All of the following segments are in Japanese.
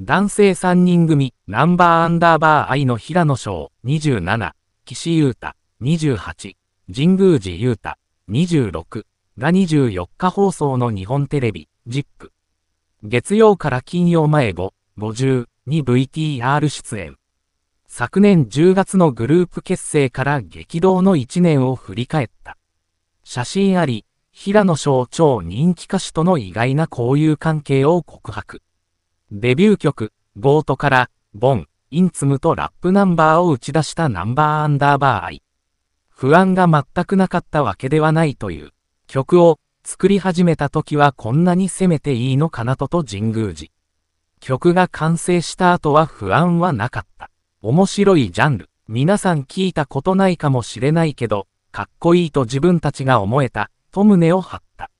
男性3人組、ナンバーアンダーバー愛の平野翔、27、岸優太、28、神宮寺優太、26が24日放送の日本テレビ、ジップ。月曜から金曜前後、50に VTR 出演。昨年10月のグループ結成から激動の1年を振り返った。写真あり、平野翔超人気歌手との意外な交友関係を告白。デビュー曲、ボートから、ボン、インツムとラップナンバーを打ち出したナンバーアンダーバーアイ。不安が全くなかったわけではないという、曲を作り始めた時はこんなに攻めていいのかなとと神宮寺。曲が完成した後は不安はなかった。面白いジャンル。皆さん聞いたことないかもしれないけど、かっこいいと自分たちが思えた、と胸を張った。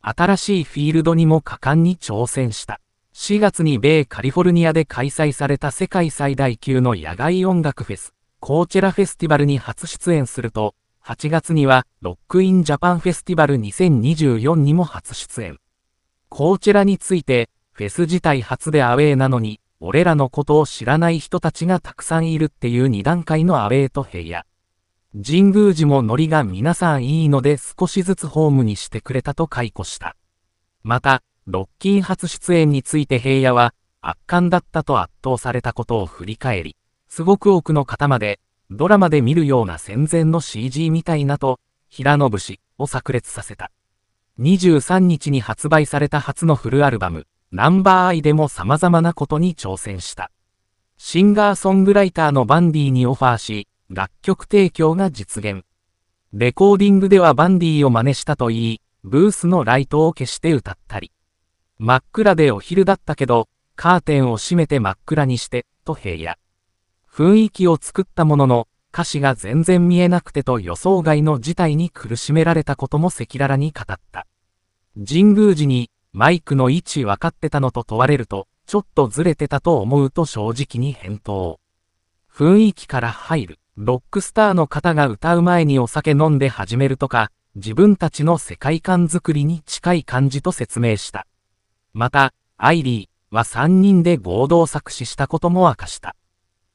新しいフィールドにも果敢に挑戦した。4月に米カリフォルニアで開催された世界最大級の野外音楽フェス、コーチェラフェスティバルに初出演すると、8月にはロックインジャパンフェスティバル2024にも初出演。コーチェラについて、フェス自体初でアウェーなのに、俺らのことを知らない人たちがたくさんいるっていう2段階のアウェーと平野。神宮寺もノリが皆さんいいので少しずつホームにしてくれたと解雇した。また、ロッキー初出演について平野は、圧巻だったと圧倒されたことを振り返り、すごく奥の方まで、ドラマで見るような戦前の CG みたいなと、平野節を炸裂させた。23日に発売された初のフルアルバム、ナンバーアイでも様々なことに挑戦した。シンガーソングライターのバンディにオファーし、楽曲提供が実現。レコーディングではバンディを真似したと言い、ブースのライトを消して歌ったり。真っ暗でお昼だったけど、カーテンを閉めて真っ暗にして、と平野。雰囲気を作ったものの、歌詞が全然見えなくてと予想外の事態に苦しめられたことも赤裸々に語った。神宮寺に、マイクの位置分かってたのと問われると、ちょっとずれてたと思うと正直に返答。雰囲気から入る。ロックスターの方が歌う前にお酒飲んで始めるとか、自分たちの世界観づくりに近い感じと説明した。また、アイリーは3人で合同作詞したことも明かした。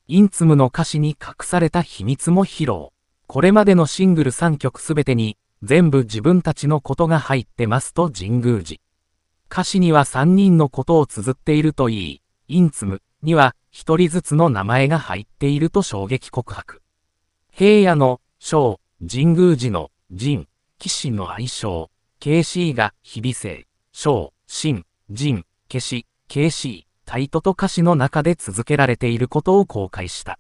インツムの歌詞に隠された秘密も披露。これまでのシングル3曲すべてに、全部自分たちのことが入ってますと神宮寺。歌詞には3人のことを綴っているといい、インツムには1人ずつの名前が入っていると衝撃告白。平野の小、神宮寺の神、騎士の愛称、KC が日々生、小、神、人、消し、KC、タイトと歌詞の中で続けられていることを公開した。